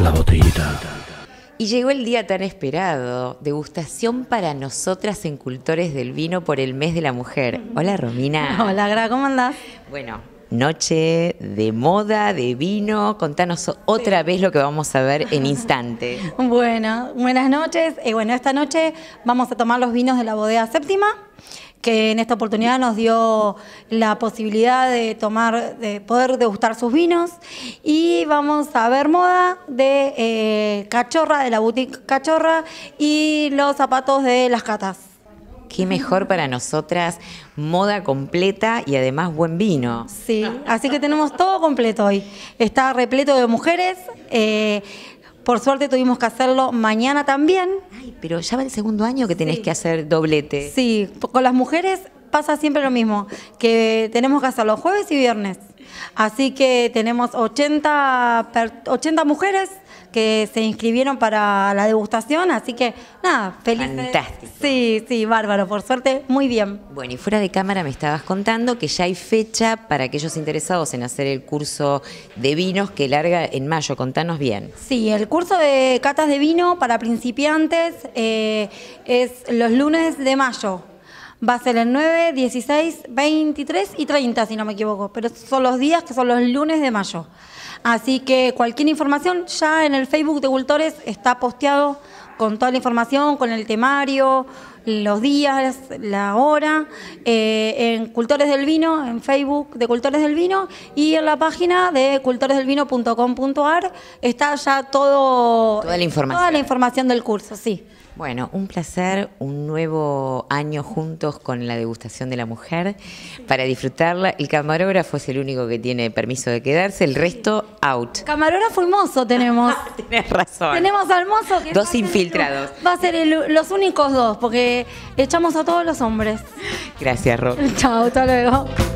La botellita. Y llegó el día tan esperado, degustación para nosotras encultores del Vino por el Mes de la Mujer. Hola Romina. Hola Gra, ¿cómo andás? Bueno, noche de moda, de vino. Contanos otra vez lo que vamos a ver en instante. bueno, buenas noches. Y eh, bueno, esta noche vamos a tomar los vinos de la bodega séptima que en esta oportunidad nos dio la posibilidad de tomar, de poder degustar sus vinos. Y vamos a ver moda de eh, Cachorra, de la boutique Cachorra, y los zapatos de las catas. Qué mejor para nosotras, moda completa y además buen vino. Sí, así que tenemos todo completo hoy. Está repleto de mujeres. Eh, por suerte tuvimos que hacerlo mañana también. Ay, pero ya va el segundo año que tenés que hacer doblete. Sí, con las mujeres pasa siempre lo mismo, que tenemos que los jueves y viernes. Así que tenemos 80, mujeres que se inscribieron para la degustación, así que nada, feliz. Fantástico. Sí, sí, bárbaro, por suerte, muy bien. Bueno, y fuera de cámara me estabas contando que ya hay fecha para aquellos interesados en hacer el curso de vinos que larga en mayo, contanos bien. Sí, el curso de catas de vino para principiantes eh, es los lunes de mayo va a ser el 9, 16, 23 y 30, si no me equivoco, pero son los días que son los lunes de mayo. Así que cualquier información ya en el Facebook de Cultores está posteado con toda la información, con el temario, los días, la hora, eh, en Cultores del Vino, en Facebook de Cultores del Vino y en la página de cultoresdelvino.com.ar está ya todo, toda la eh, información. del curso, sí. Bueno, un placer, un nuevo año juntos con la degustación de la mujer para disfrutarla. El camarógrafo es el único que tiene permiso de quedarse, el resto out. Camarógrafo y tenemos. Tienes razón. Tenemos al mozo que Dos infiltrados. va a ser, los únicos dos, porque echamos a todos los hombres. Gracias, Rob. Chao, hasta luego.